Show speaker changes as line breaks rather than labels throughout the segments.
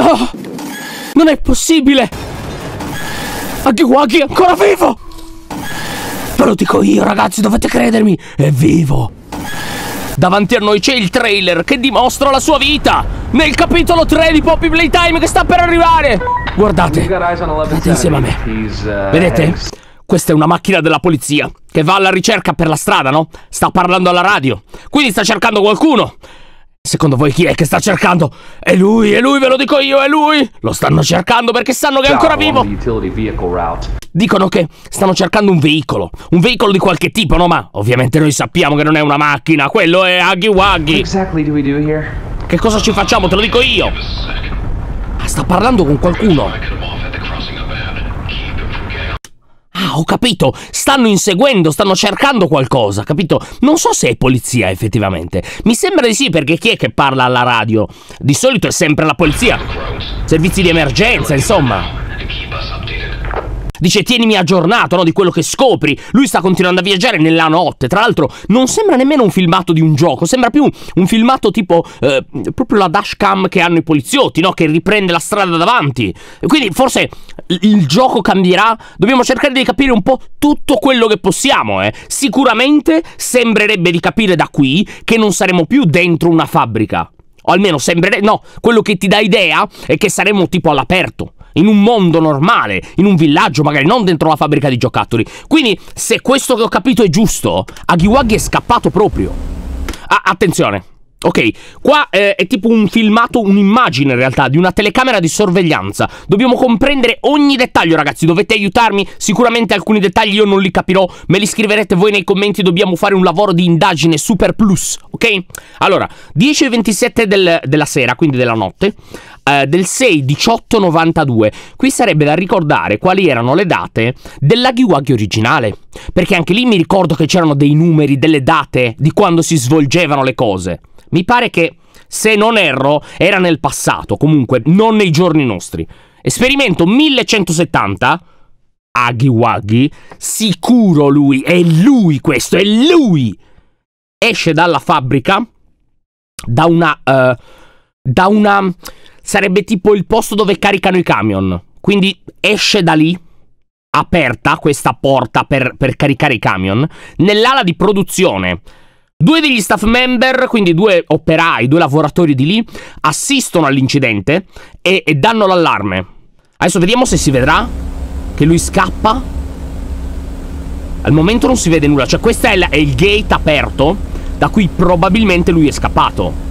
No! Non è possibile! Aghiwagi è ancora vivo! Ve lo dico io, ragazzi, dovete credermi! È vivo! Davanti a noi c'è il trailer che dimostra la sua vita! Nel capitolo 3 di Poppy Playtime che sta per arrivare! Guardate! Guardate insieme a me! Uh, Vedete? Questa è una macchina della polizia che va alla ricerca per la strada, no? Sta parlando alla radio, quindi sta cercando qualcuno! Secondo voi chi è che sta cercando? È lui, è lui, ve lo dico io, è lui! Lo stanno cercando perché sanno che è ancora vivo! Dicono che stanno cercando un veicolo, un veicolo di qualche tipo, no? Ma ovviamente noi sappiamo che non è una macchina, quello è Aghi Waghi! Che cosa ci facciamo? Te lo dico io! Ah, sta parlando con qualcuno! Ah, ho capito, stanno inseguendo, stanno cercando qualcosa, capito? Non so se è polizia effettivamente. Mi sembra di sì perché chi è che parla alla radio? Di solito è sempre la polizia. Servizi di emergenza, insomma. Dice tienimi aggiornato no, di quello che scopri. Lui sta continuando a viaggiare nella notte. Tra l'altro non sembra nemmeno un filmato di un gioco, sembra più un filmato tipo eh, proprio la dashcam che hanno i poliziotti, no? che riprende la strada davanti. Quindi forse il gioco cambierà. Dobbiamo cercare di capire un po' tutto quello che possiamo. Eh. Sicuramente sembrerebbe di capire da qui che non saremo più dentro una fabbrica. O almeno sembrerebbe... No, quello che ti dà idea è che saremo tipo all'aperto in un mondo normale, in un villaggio, magari non dentro la fabbrica di giocattoli. Quindi, se questo che ho capito è giusto, Agiwagi è scappato proprio. Ah, attenzione. Ok, qua eh, è tipo un filmato, un'immagine in realtà di una telecamera di sorveglianza. Dobbiamo comprendere ogni dettaglio, ragazzi. Dovete aiutarmi. Sicuramente alcuni dettagli io non li capirò. Me li scriverete voi nei commenti. Dobbiamo fare un lavoro di indagine super plus. Ok? Allora, 10.27 del, della sera, quindi della notte. Eh, del 6-18-92. Qui sarebbe da ricordare quali erano le date dell'Agiwagi originale, perché anche lì mi ricordo che c'erano dei numeri, delle date di quando si svolgevano le cose. Mi pare che, se non erro, era nel passato, comunque non nei giorni nostri. Esperimento 1170. Agiwagi, sicuro lui, è lui questo, è lui! Esce dalla fabbrica da una... Uh, da una sarebbe tipo il posto dove caricano i camion. Quindi esce da lì, aperta questa porta per, per caricare i camion, nell'ala di produzione. Due degli staff member, quindi due operai, due lavoratori di lì, assistono all'incidente e, e danno l'allarme. Adesso vediamo se si vedrà che lui scappa. Al momento non si vede nulla, cioè questo è, è il gate aperto da cui probabilmente lui è scappato.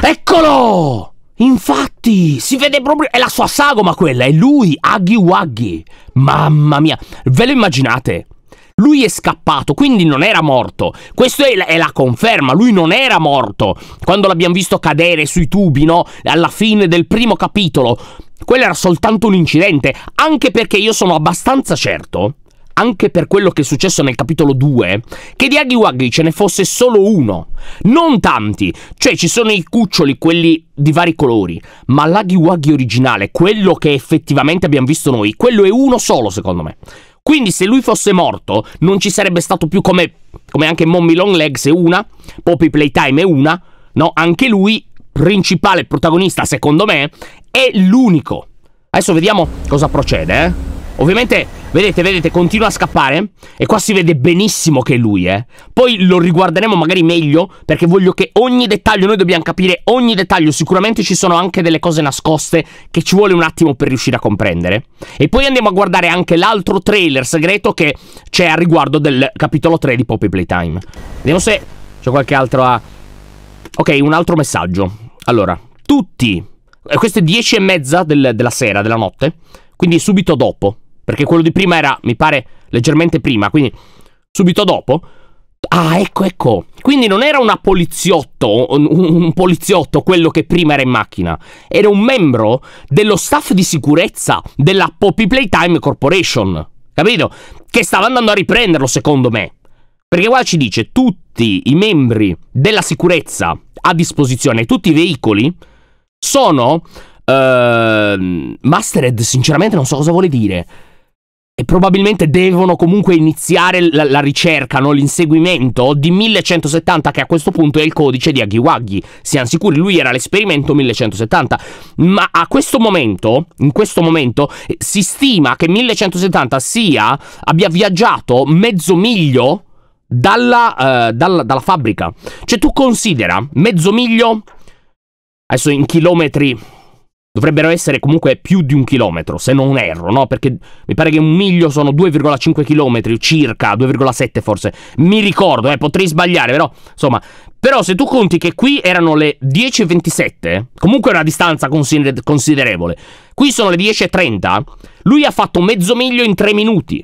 Eccolo! Infatti, si vede proprio. È la sua sagoma quella, è lui, Aghi Waggy. Mamma mia, ve lo immaginate? Lui è scappato, quindi non era morto. Questa è, è la, conferma, lui non era morto. Quando l'abbiamo visto cadere sui tubi, no? Alla fine del primo capitolo. Quello era soltanto un incidente, anche perché io sono abbastanza certo anche per quello che è successo nel capitolo 2, che di Aghi Waghi ce ne fosse solo uno, non tanti, cioè ci sono i cuccioli, quelli di vari colori, ma l'Aghi Waghi originale, quello che effettivamente abbiamo visto noi, quello è uno solo secondo me. Quindi se lui fosse morto non ci sarebbe stato più come, come anche Mommy Long Legs è una, Poppy Playtime è una, no, anche lui, principale protagonista secondo me, è l'unico. Adesso vediamo cosa procede, eh. Ovviamente, vedete, vedete, continua a scappare E qua si vede benissimo che è lui, eh Poi lo riguarderemo magari meglio Perché voglio che ogni dettaglio, noi dobbiamo capire ogni dettaglio Sicuramente ci sono anche delle cose nascoste Che ci vuole un attimo per riuscire a comprendere E poi andiamo a guardare anche l'altro trailer segreto Che c'è a riguardo del capitolo 3 di Poppy Playtime Vediamo se c'è qualche altro a... Ok, un altro messaggio Allora, tutti eh, Queste 10 e mezza del, della sera, della notte quindi subito dopo perché quello di prima era, mi pare, leggermente prima, quindi subito dopo. Ah, ecco, ecco. Quindi non era una poliziotto, un, un, poliziotto quello che prima era in macchina. Era un membro dello staff di sicurezza della Poppy Playtime Corporation. Capito? Che stava andando a riprenderlo, secondo me. Perché qua ci dice tutti i membri della sicurezza a disposizione, tutti i veicoli, sono... Uh, mastered, sinceramente non so cosa vuole dire e probabilmente devono comunque iniziare la, la ricerca, no? l'inseguimento di 1170 che a questo punto è il codice di Agiwagi. Siamo sicuri, lui era l'esperimento 1170, ma a questo momento, in questo momento, eh, si stima che 1170 sia, abbia viaggiato mezzo miglio dalla, uh, eh, dalla, dalla fabbrica. Cioè tu considera mezzo miglio, adesso in chilometri Dovrebbero essere comunque più di un chilometro, se non erro, no? Perché mi pare che un miglio sono 2,5 chilometri, circa, 2,7 forse. Mi ricordo, eh, potrei sbagliare, però, insomma... Però se tu conti che qui erano le 10.27, comunque è una distanza considerevole, qui sono le 10.30, lui ha fatto mezzo miglio in 3 minuti.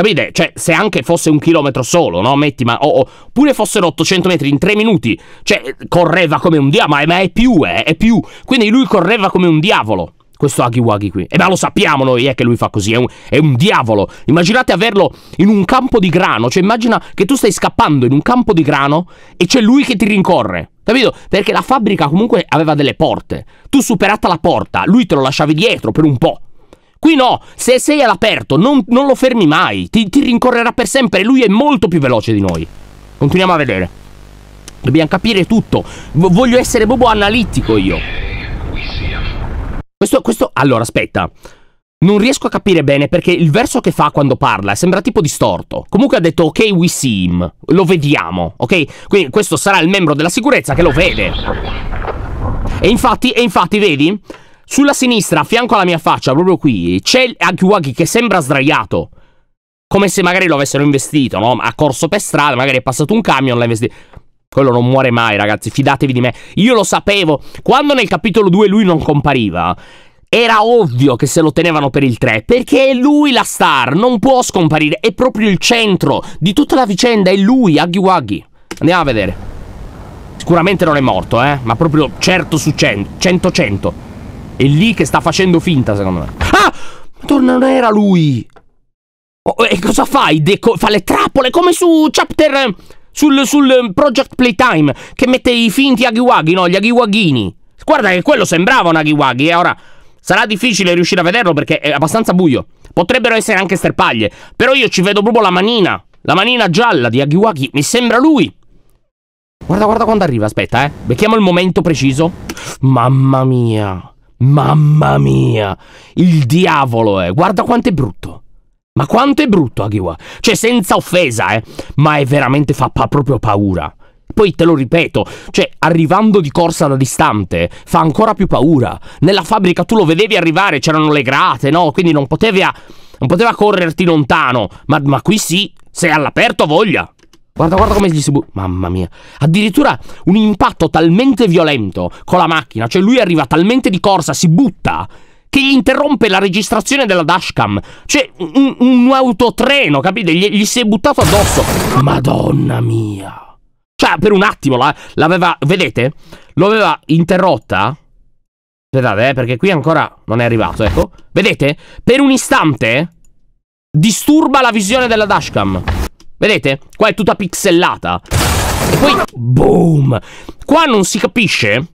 Capite? Cioè, se anche fosse un chilometro solo, no? Metti, ma... oppure fossero 800 metri in 3 minuti. Cioè, correva come un diavolo, ma è più, eh, è più. Quindi lui correva come un diavolo questo Agiwagi qui. E beh, lo sappiamo noi eh, che lui fa così, è un, è un, diavolo. Immaginate averlo in un campo di grano, cioè immagina che tu stai scappando in un campo di grano e c'è lui che ti rincorre. Capito? Perché la fabbrica comunque aveva delle porte. Tu superata la porta, lui te lo lasciavi dietro per un po'. Qui no, se sei all'aperto non, non lo fermi mai, ti, ti rincorrerà per sempre e lui è molto più veloce di noi. Continuiamo a vedere. Dobbiamo capire tutto. voglio essere bobo analitico io. Questo, questo... Allora, aspetta. Non riesco a capire bene perché il verso che fa quando parla sembra tipo distorto. Comunque ha detto ok we see him, lo vediamo, ok? Quindi questo sarà il membro della sicurezza che lo vede. E infatti, e infatti, vedi? Sulla sinistra, a fianco alla mia faccia, proprio qui, c'è Akiwaki che sembra sdraiato. Come se magari lo avessero investito, no? Ha corso per strada, magari è passato un camion, l'ha investito. Quello non muore mai, ragazzi, fidatevi di me. Io lo sapevo. Quando nel capitolo 2 lui non compariva, era ovvio che se lo tenevano per il 3, perché è lui la star, non può scomparire, è proprio il centro di tutta la vicenda, è lui, Agiwagi. Andiamo a vedere. Sicuramente non è morto, eh, ma proprio certo su 100, 100-100. È lì che sta facendo finta, secondo me. Ah! Madonna, non era lui! Oh, e cosa fai? Deco- fa le trappole come su Chapter... Sul, sul eh, Project Playtime, che mette i finti aghiwaghi, no? Gli aghiwaghini. Guarda che quello sembrava un aghiwaghi, e ora... Sarà difficile riuscire a vederlo perché è abbastanza buio. Potrebbero essere anche sterpaglie. Però io ci vedo proprio la manina. La manina gialla di Aghiwaghi, Mi sembra lui. Guarda, guarda quando arriva. Aspetta, eh. Becchiamo il momento preciso. Mamma mia. Mamma mia! Il diavolo, eh! Guarda quanto è brutto! Ma quanto è brutto Akiwa! Cioè, senza offesa, eh! Ma è veramente fa pa proprio paura! Poi te lo ripeto, cioè arrivando di corsa da distante fa ancora più paura. Nella fabbrica tu lo vedevi arrivare, c'erano le grate, no? Quindi non poteva, non poteva correrti lontano. Ma, ma qui sì, sei all'aperto voglia. Guarda, guarda come gli si bu- Mamma mia. Addirittura un impatto talmente violento con la macchina, cioè lui arriva talmente di corsa, si butta, che gli interrompe la registrazione della dashcam. Cioè, un, un autotreno, capite? Gli, gli si è buttato addosso. Madonna mia. Cioè, per un attimo la, l'aveva. Vedete? L'aveva interrotta. Aspettate, eh, perché qui ancora non è arrivato, ecco. Vedete? Per un istante disturba la visione della dashcam. Vedete? Qua è tutta pixellata. E poi, boom! Qua non si capisce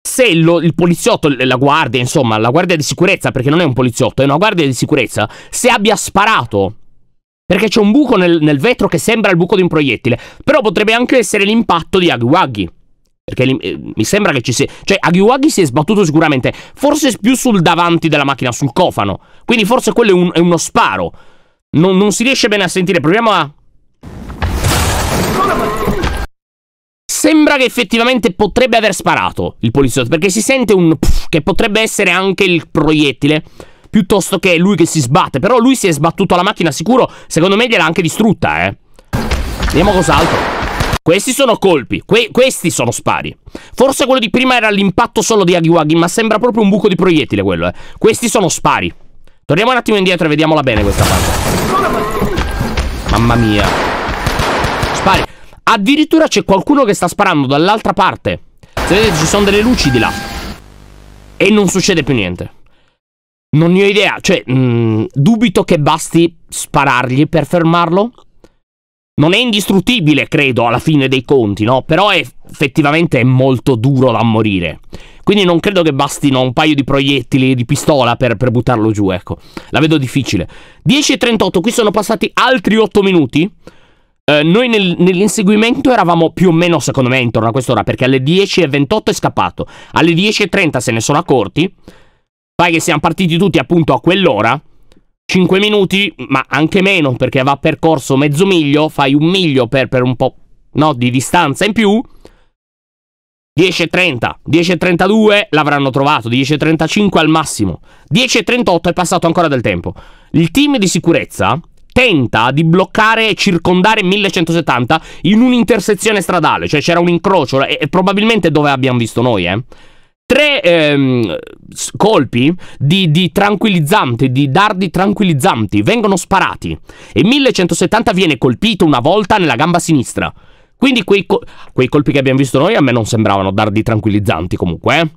se lo, il poliziotto, la guardia, insomma, la guardia di sicurezza, perché non è un poliziotto, è una guardia di sicurezza, se abbia sparato. Perché c'è un buco nel, nel, vetro che sembra il buco di un proiettile. Però potrebbe anche essere l'impatto di Agiwagi. Perché eh, mi sembra che ci sia... Cioè, Agiwagi si è sbattuto sicuramente, forse più sul davanti della macchina, sul cofano. Quindi forse quello è, un, è uno sparo. Non, non si riesce bene a sentire. Proviamo a sembra che effettivamente potrebbe aver sparato il poliziotto, perché si sente un pff, che potrebbe essere anche il proiettile piuttosto che lui che si sbatte. Però lui si è sbattuto alla macchina sicuro, secondo me gliel'ha anche distrutta, eh. Vediamo cos'altro. Questi sono colpi, que questi sono spari. Forse quello di prima era l'impatto solo di Agiwagi, ma sembra proprio un buco di proiettile quello, eh. Questi sono spari. Torniamo un attimo indietro e vediamola bene questa parte. Mamma mia. Spari. Addirittura c'è qualcuno che sta sparando dall'altra parte. Se vedete ci sono delle luci di là. E non succede più niente. Non ne ho idea, cioè mh, mm, dubito che basti sparargli per fermarlo. Non è indistruttibile, credo, alla fine dei conti, no? Però è, effettivamente è molto duro da morire. Quindi non credo che bastino un paio di proiettili di pistola per, per buttarlo giù, ecco. La vedo difficile. 10.38, qui sono passati altri 8 minuti. Eh, noi nel, nell'inseguimento eravamo più o meno, secondo me, intorno a quest'ora, perché alle 10.28 è scappato. Alle 10.30 se ne sono accorti. Fai che siamo partiti tutti appunto a quell'ora. 5 minuti, ma anche meno, perché va percorso mezzo miglio, fai un miglio per, per un po' no, di distanza in più. 10.30, 10.32 l'avranno trovato, 10.35 al massimo. 10.38 è passato ancora del tempo. Il team di sicurezza tenta di bloccare e circondare 1170 in un'intersezione stradale, cioè c'era un incrocio e, e probabilmente dove abbiamo visto noi, eh tre ehm, colpi di, di, tranquillizzanti, di dardi tranquillizzanti, vengono sparati e 1170 viene colpito una volta nella gamba sinistra. Quindi quei, co- quei colpi che abbiamo visto noi a me non sembravano dardi tranquillizzanti comunque, eh.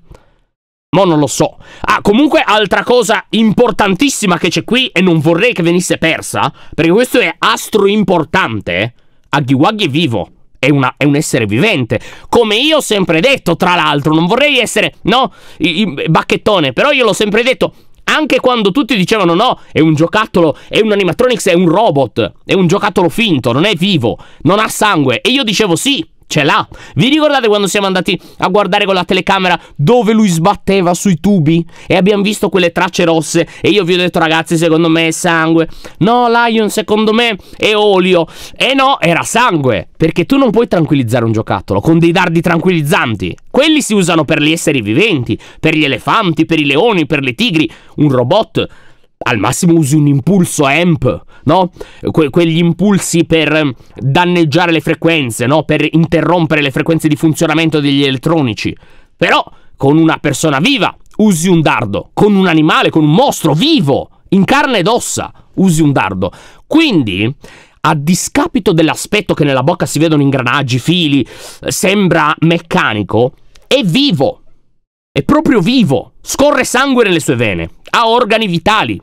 Mo non lo so. Ah, comunque, altra cosa importantissima che c'è qui e non vorrei che venisse persa, perché questo è astro importante. Aghiwaghi è vivo. È, una, è, un essere vivente. Come io ho sempre detto, tra l'altro, non vorrei essere, no, i, i, bacchettone, però io l'ho sempre detto. Anche quando tutti dicevano no, è un giocattolo, è un animatronics, è un robot, è un giocattolo finto, non è vivo, non ha sangue. E io dicevo sì, ce l'ha. Vi ricordate quando siamo andati a guardare con la telecamera dove lui sbatteva sui tubi? E abbiamo visto quelle tracce rosse. E io vi ho detto, ragazzi, secondo me è sangue. No, Lion, secondo me è olio. E no, era sangue. Perché tu non puoi tranquillizzare un giocattolo con dei dardi tranquillizzanti. Quelli si usano per gli esseri viventi, per gli elefanti, per i leoni, per le tigri. Un robot al massimo usi un impulso amp, no? Que- quegli impulsi per danneggiare le frequenze, no? Per interrompere le frequenze di funzionamento degli elettronici. Però con una persona viva usi un dardo, con un animale, con un mostro vivo, in carne ed ossa, usi un dardo. Quindi, a discapito dell'aspetto che nella bocca si vedono ingranaggi, fili, eh, sembra meccanico, è vivo. È proprio vivo. Scorre sangue nelle sue vene. Ha organi vitali.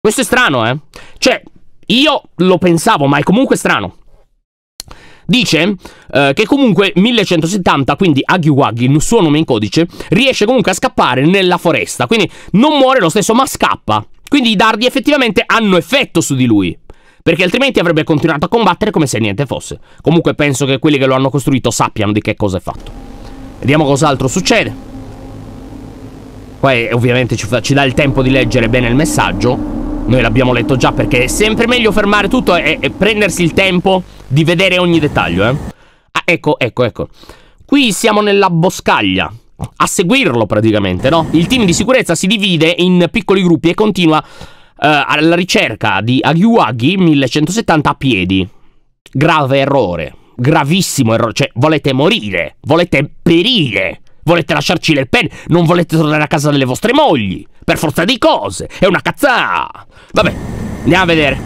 Questo è strano, eh? Cioè, io lo pensavo, ma è comunque strano. Dice eh, che comunque 1170, quindi Agiwagi, il suo nome in codice, riesce comunque a scappare nella foresta. Quindi non muore lo stesso, ma scappa. Quindi i dardi effettivamente hanno effetto su di lui. Perché altrimenti avrebbe continuato a combattere come se niente fosse. Comunque penso che quelli che lo hanno costruito sappiano di che cosa è fatto. Vediamo cos'altro succede. Poi ovviamente ci, fa, ci dà il tempo di leggere bene il messaggio. Noi l'abbiamo letto già perché è sempre meglio fermare tutto e, e prendersi il tempo di vedere ogni dettaglio, eh. Ah, ecco, ecco, ecco. Qui siamo nella boscaglia. A seguirlo praticamente, no? Il team di sicurezza si divide in piccoli gruppi e continua Uh, alla ricerca di Agiwagi 1170 a piedi. Grave errore, gravissimo errore, cioè volete morire, volete perire. Volete lasciarci le pen, non volete tornare a casa delle vostre mogli. Per forza di cose, è una cazzà. Vabbè, andiamo a vedere.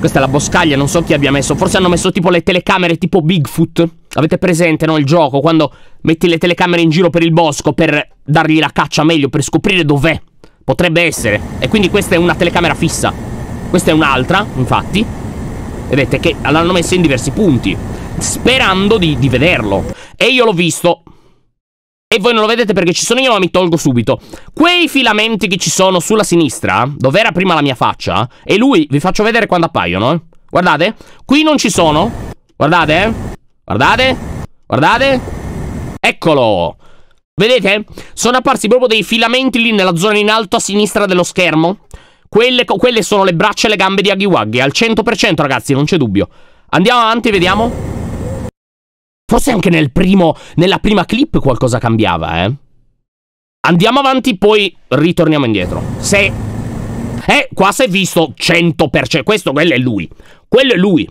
Questa è la boscaglia, non so chi abbia messo. Forse hanno messo tipo le telecamere tipo Bigfoot. Avete presente, no? Il gioco, quando metti le telecamere in giro per il bosco per dargli la caccia meglio, per scoprire dov'è. Potrebbe essere. E quindi questa è una telecamera fissa. Questa è un'altra, infatti. Vedete che l'hanno messa in diversi punti. Sperando di, di vederlo. E io l'ho visto. E voi non lo vedete perché ci sono io, ma mi tolgo subito. Quei filamenti che ci sono sulla sinistra, dove era prima la mia faccia, e lui, vi faccio vedere quando appaiono, eh. Guardate, qui non ci sono. Guardate, eh. Guardate. Guardate. Eccolo. Vedete? Sono apparsi proprio dei filamenti lì nella zona in alto a sinistra dello schermo. Quelle, quelle sono le braccia e le gambe di Agiwaggi, al 100% ragazzi, non c'è dubbio. Andiamo avanti, vediamo. Forse anche nel primo, nella prima clip qualcosa cambiava, eh. Andiamo avanti, poi ritorniamo indietro. Se... Eh, qua si è visto 100%. Questo, quello è lui. Quello è lui.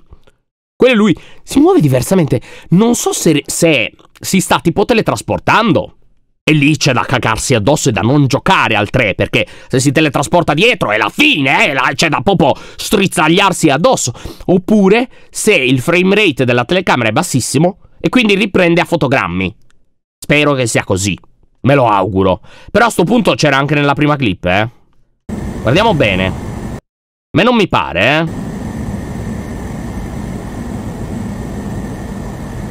Quello è lui. Si muove diversamente. Non so se, se si sta tipo teletrasportando. E lì c'è da cagarsi addosso e da non giocare al 3, perché se si teletrasporta dietro è la fine, eh, c'è da proprio strizzagliarsi addosso. Oppure, se il frame rate della telecamera è bassissimo, e quindi riprende a fotogrammi. Spero che sia così. Me lo auguro. Però a sto punto c'era anche nella prima clip, eh. Guardiamo bene. A me non mi pare, eh.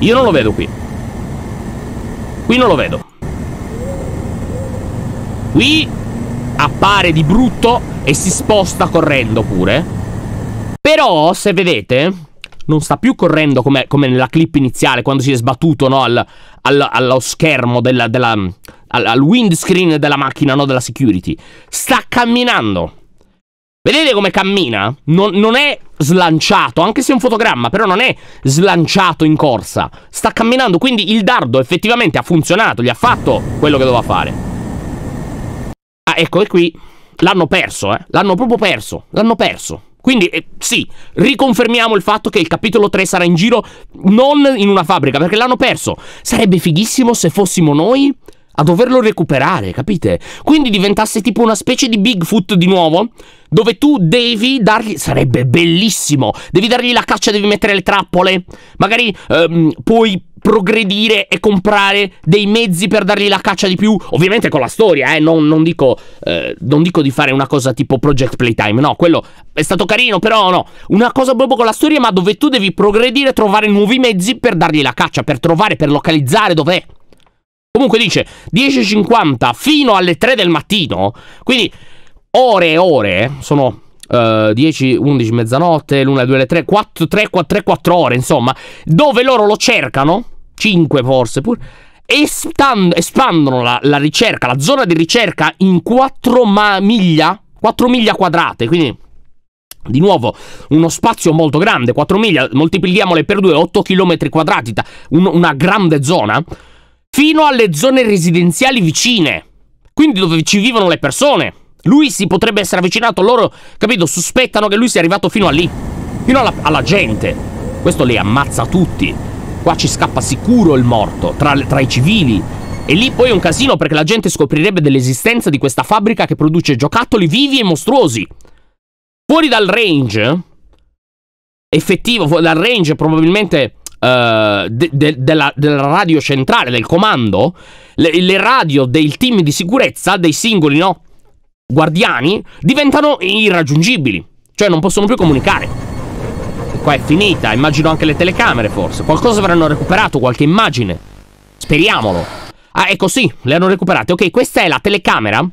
Io non lo vedo qui. Qui non lo vedo. Qui appare di brutto e si sposta correndo pure. Però, se vedete, non sta più correndo come, come nella clip iniziale, quando si è sbattuto no, al, al, allo schermo, della, della, al, al, windscreen della macchina, no, della security. Sta camminando. Vedete come cammina? Non, non è slanciato, anche se è un fotogramma, però non è slanciato in corsa. Sta camminando, quindi il dardo effettivamente ha funzionato, gli ha fatto quello che doveva fare. Ah, ecco, e qui. L'hanno perso, eh. L'hanno proprio perso. L'hanno perso. Quindi eh, sì, riconfermiamo il fatto che il capitolo 3 sarà in giro non in una fabbrica, perché l'hanno perso. Sarebbe fighissimo se fossimo noi a doverlo recuperare, capite? Quindi diventasse tipo una specie di Bigfoot di nuovo, dove tu devi dargli... sarebbe bellissimo, devi dargli la caccia, devi mettere le trappole, magari ehm, puoi progredire e comprare dei mezzi per dargli la caccia di più. Ovviamente con la storia, eh. Non, non, dico, eh, non dico di fare una cosa tipo Project Playtime. No, quello è stato carino, però no. Una cosa proprio con la storia, ma dove tu devi progredire, e trovare nuovi mezzi per dargli la caccia, per trovare, per localizzare dov'è. Comunque dice 10.50 fino alle 3 del mattino. Quindi ore e ore eh, sono Uh, 10, 11, mezzanotte, l'una, due, le tre, 4, 3, 4, 3, 4 ore, insomma, dove loro lo cercano, 5 forse pur, espand- espandono la, la, ricerca, la zona di ricerca in 4 ma- miglia, 4 miglia quadrate, quindi di nuovo uno spazio molto grande, 4 miglia, moltiplichiamole per 2, 8 km quadrati, un, una grande zona, fino alle zone residenziali vicine, quindi dove ci vivono le persone. Lui si potrebbe essere avvicinato, a loro, capito, sospettano che lui sia arrivato fino a lì, fino alla, alla gente. Questo li ammazza tutti. Qua ci scappa sicuro il morto, tra, tra i civili, e lì poi è un casino perché la gente scoprirebbe dell'esistenza di questa fabbrica che produce giocattoli vivi e mostruosi. Fuori dal range, effettivo, fuori dal range probabilmente uh, de de della, radio centrale, del comando, le, le radio del team di sicurezza dei singoli, no? guardiani diventano irraggiungibili, cioè non possono più comunicare. E qua è finita, immagino anche le telecamere forse, qualcosa avranno recuperato, qualche immagine. Speriamolo. Ah, ecco sì, le hanno recuperate. Ok, questa è la telecamera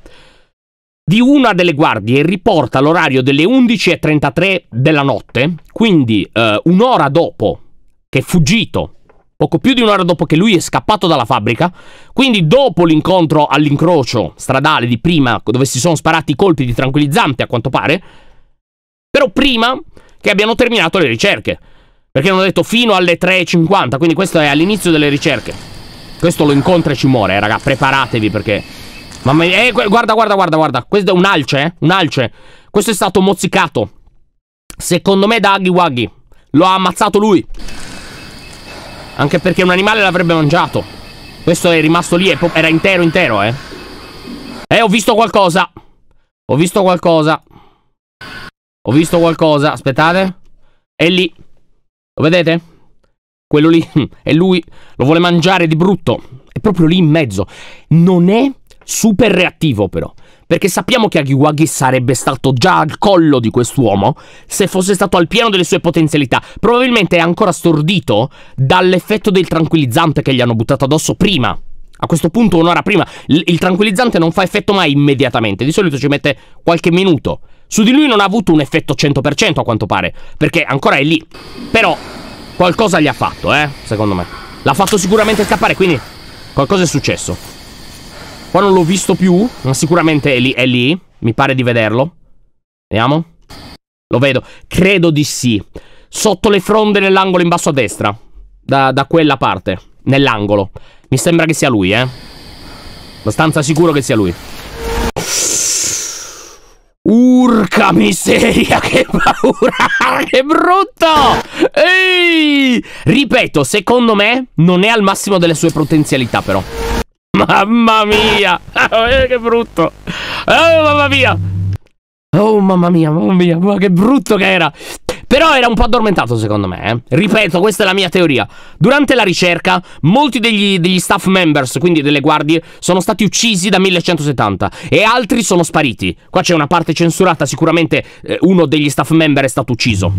di una delle guardie, riporta l'orario delle 11.33 della notte, quindi eh, un'ora dopo che è fuggito poco più di un'ora dopo che lui è scappato dalla fabbrica, quindi dopo l'incontro all'incrocio stradale di prima, dove si sono sparati i colpi di tranquillizzante a quanto pare, però prima che abbiano terminato le ricerche, perché hanno detto fino alle 3.50, quindi questo è all'inizio delle ricerche. Questo lo incontra e ci muore, eh, raga, preparatevi perché... Mamma mia, eh, guarda, guarda, guarda, guarda, questo è un alce, eh, un alce. Questo è stato mozzicato. Secondo me da Aghi Waghi. Lo ha ammazzato lui. Anche perché un animale l'avrebbe mangiato. Questo è rimasto lì, era intero intero, eh. Eh, ho visto qualcosa. Ho visto qualcosa. Ho visto qualcosa, aspettate. È lì. Lo vedete? Quello lì. E lui lo vuole mangiare di brutto. È proprio lì in mezzo. Non è super reattivo però perché sappiamo che Agiwagi sarebbe stato già al collo di quest'uomo se fosse stato al pieno delle sue potenzialità. Probabilmente è ancora stordito dall'effetto del tranquillizzante che gli hanno buttato addosso prima. A questo punto, un'ora prima, il tranquillizzante non fa effetto mai immediatamente, di solito ci mette qualche minuto. Su di lui non ha avuto un effetto 100% a quanto pare, perché ancora è lì. Però qualcosa gli ha fatto, eh, secondo me. L'ha fatto sicuramente scappare, quindi qualcosa è successo. Qua non l'ho visto più, ma sicuramente è lì, è lì. Mi pare di vederlo. Vediamo. Lo vedo. Credo di sì. Sotto le fronde nell'angolo in basso a destra. Da, da quella parte. Nell'angolo. Mi sembra che sia lui, eh. Abbastanza sicuro che sia lui. Urca miseria, che paura, che brutto! Ehi! Ripeto, secondo me non è al massimo delle sue potenzialità però. Mamma mia! Eh, che brutto! Oh, mamma mia! Oh, mamma mia, mamma mia, ma che brutto che era! Però era un po' addormentato secondo me. Eh. Ripeto, questa è la mia teoria. Durante la ricerca, molti degli, degli, staff members, quindi delle guardie, sono stati uccisi da 1170 e altri sono spariti. Qua c'è una parte censurata, sicuramente eh, uno degli staff member è stato ucciso.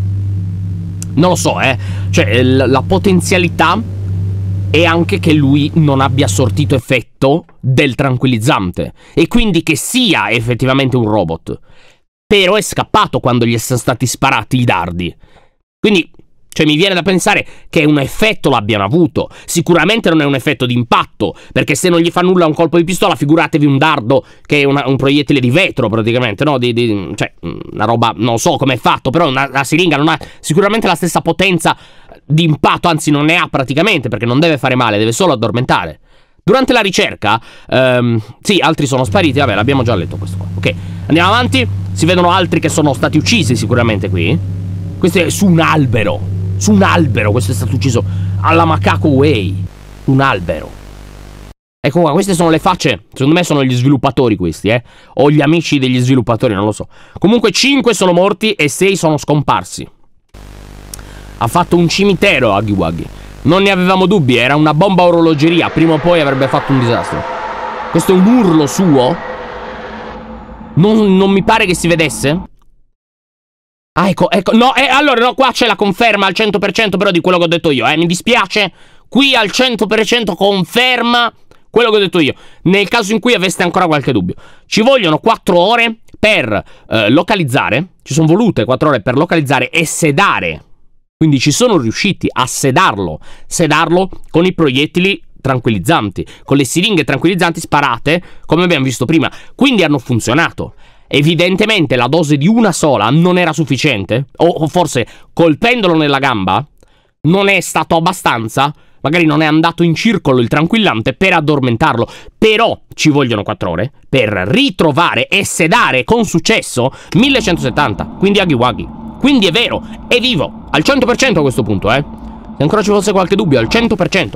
Non lo so, eh. Cioè, la potenzialità e anche che lui non abbia sortito effetto del tranquillizzante e quindi che sia effettivamente un robot. Però è scappato quando gli sono stati sparati i dardi. Quindi, cioè, mi viene da pensare che un effetto l'abbiano avuto. Sicuramente non è un effetto di impatto, perché se non gli fa nulla un colpo di pistola, figuratevi un dardo che è una, un proiettile di vetro praticamente, no? Di, di, cioè, una roba, non so come è fatto, però una, la siringa non ha sicuramente la stessa potenza di impatto, anzi non ne ha praticamente perché non deve fare male, deve solo addormentare. Durante la ricerca, um, sì, altri sono spariti, vabbè, l'abbiamo già letto questo qua. Ok, andiamo avanti. Si vedono altri che sono stati uccisi sicuramente qui. Questo è su un albero. Su un albero questo è stato ucciso alla Macaco Way. Un albero. Ecco qua, queste sono le facce. Secondo me sono gli sviluppatori questi, eh. O gli amici degli sviluppatori, non lo so. Comunque 5 sono morti e 6 sono scomparsi ha fatto un cimitero Huggy Wuggy. Non ne avevamo dubbi, era una bomba orologeria, prima o poi avrebbe fatto un disastro. Questo è un urlo suo? Non, non mi pare che si vedesse? Ah, ecco, ecco, no, eh, allora no, qua c'è la conferma al 100% però di quello che ho detto io, eh, mi dispiace. Qui al 100% conferma quello che ho detto io. Nel caso in cui aveste ancora qualche dubbio. Ci vogliono 4 ore per eh, localizzare, ci sono volute 4 ore per localizzare e sedare quindi ci sono riusciti a sedarlo, sedarlo con i proiettili tranquillizzanti, con le siringhe tranquillizzanti sparate, come abbiamo visto prima. Quindi hanno funzionato. Evidentemente la dose di una sola non era sufficiente, o forse colpendolo nella gamba non è stato abbastanza, magari non è andato in circolo il tranquillante per addormentarlo, però ci vogliono 4 ore per ritrovare e sedare con successo 1170, quindi Aghi Waghi. Quindi è vero, è vivo, al 100% a questo punto, eh. Se ancora ci fosse qualche dubbio, al 100%.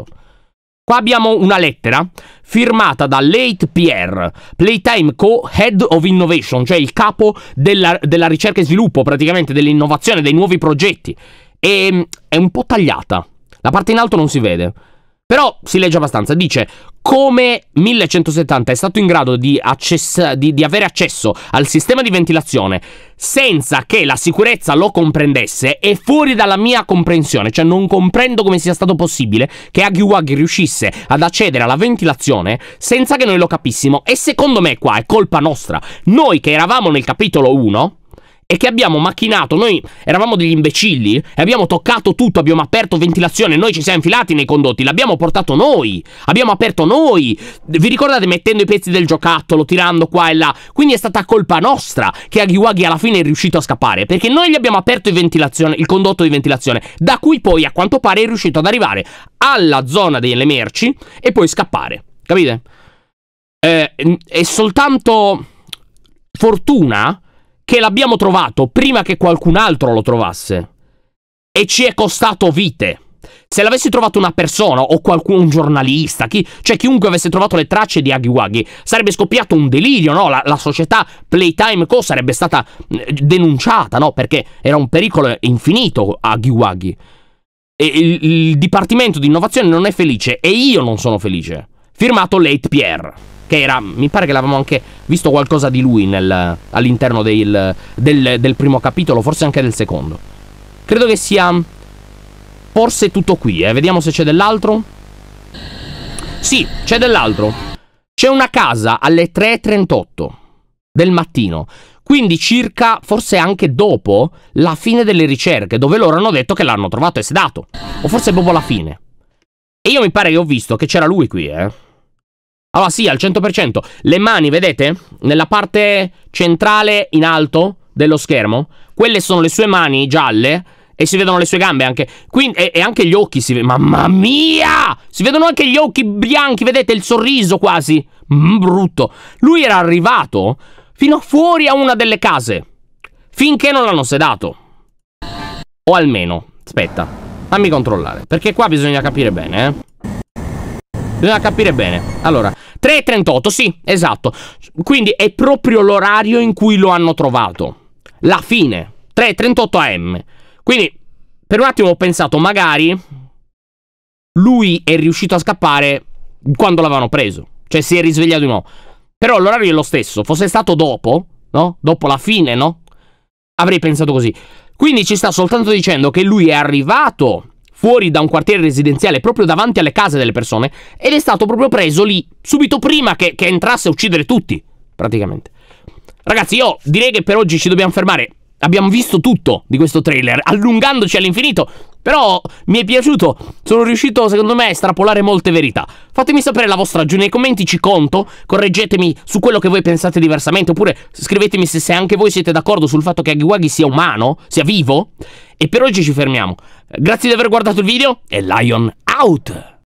Qua abbiamo una lettera firmata da Late Pierre, Playtime Co. Head of Innovation, cioè il capo della, della ricerca e sviluppo, praticamente dell'innovazione, dei nuovi progetti. E ehm, è un po' tagliata. La parte in alto non si vede. Però si legge abbastanza. Dice come 1170 è stato in grado di, access- di, di, avere accesso al sistema di ventilazione senza che la sicurezza lo comprendesse è fuori dalla mia comprensione, cioè non comprendo come sia stato possibile che Agiwagi riuscisse ad accedere alla ventilazione senza che noi lo capissimo e secondo me qua è colpa nostra, noi che eravamo nel capitolo 1 e che abbiamo macchinato. Noi eravamo degli imbecilli e abbiamo toccato tutto, abbiamo aperto ventilazione, noi ci siamo infilati nei condotti, l'abbiamo portato noi, abbiamo aperto noi. Vi ricordate mettendo i pezzi del giocattolo, tirando qua e là? Quindi è stata colpa nostra che Aghiwaghi alla fine è riuscito a scappare, perché noi gli abbiamo aperto il condotto di ventilazione, da cui poi a quanto pare è riuscito ad arrivare alla zona delle merci e poi scappare. Capite? Eh, è soltanto fortuna che l'abbiamo trovato prima che qualcun altro lo trovasse. E ci è costato vite. Se l'avessi trovato una persona o qualcun giornalista, chi, cioè chiunque avesse trovato le tracce di Aghiwaghi, sarebbe scoppiato un delirio, no? La, la società Playtime Co sarebbe stata eh, denunciata, no? Perché era un pericolo infinito Aghiwaghi. E il, il Dipartimento di Innovazione non è felice e io non sono felice. Firmato Late Pierre che era, mi pare che l'avevamo anche visto qualcosa di lui nel, all'interno del, del, del primo capitolo, forse anche del secondo. Credo che sia forse tutto qui, eh. Vediamo se c'è dell'altro. Sì, c'è dell'altro. C'è una casa alle 3.38 del mattino. Quindi circa, forse anche dopo, la fine delle ricerche, dove loro hanno detto che l'hanno trovato e sedato. O forse proprio la fine. E io mi pare che ho visto che c'era lui qui, eh. Allora sì, al 100%. Le mani, vedete? Nella parte centrale in alto dello schermo. Quelle sono le sue mani gialle. E si vedono le sue gambe anche. Quindi, e, e, anche gli occhi si vedono. Mamma mia! Si vedono anche gli occhi bianchi, vedete? Il sorriso quasi. Mm, brutto. Lui era arrivato fino fuori a una delle case. Finché non l'hanno sedato. O almeno. Aspetta. Fammi controllare. Perché qua bisogna capire bene, eh. Bisogna capire bene. Allora, 3.38, sì, esatto. Quindi è proprio l'orario in cui lo hanno trovato. La fine. 3.38 am. Quindi, per un attimo ho pensato, magari... Lui è riuscito a scappare quando l'avevano preso. Cioè, si è risvegliato di nuovo. Però l'orario è lo stesso. Fosse stato dopo, no? Dopo la fine, no? Avrei pensato così. Quindi ci sta soltanto dicendo che lui è arrivato fuori da un quartiere residenziale, proprio davanti alle case delle persone, ed è stato proprio preso lì, subito prima che, che entrasse a uccidere tutti, praticamente. Ragazzi, io direi che per oggi ci dobbiamo fermare. Abbiamo visto tutto di questo trailer, allungandoci all'infinito, però mi è piaciuto, sono riuscito secondo me a estrapolare molte verità. Fatemi sapere la vostra ragione nei commenti, ci conto, correggetemi su quello che voi pensate diversamente, oppure scrivetemi se, se anche voi siete d'accordo sul fatto che Agiwagi sia umano, sia vivo. E per oggi ci fermiamo. Grazie di aver guardato il video e Lion out!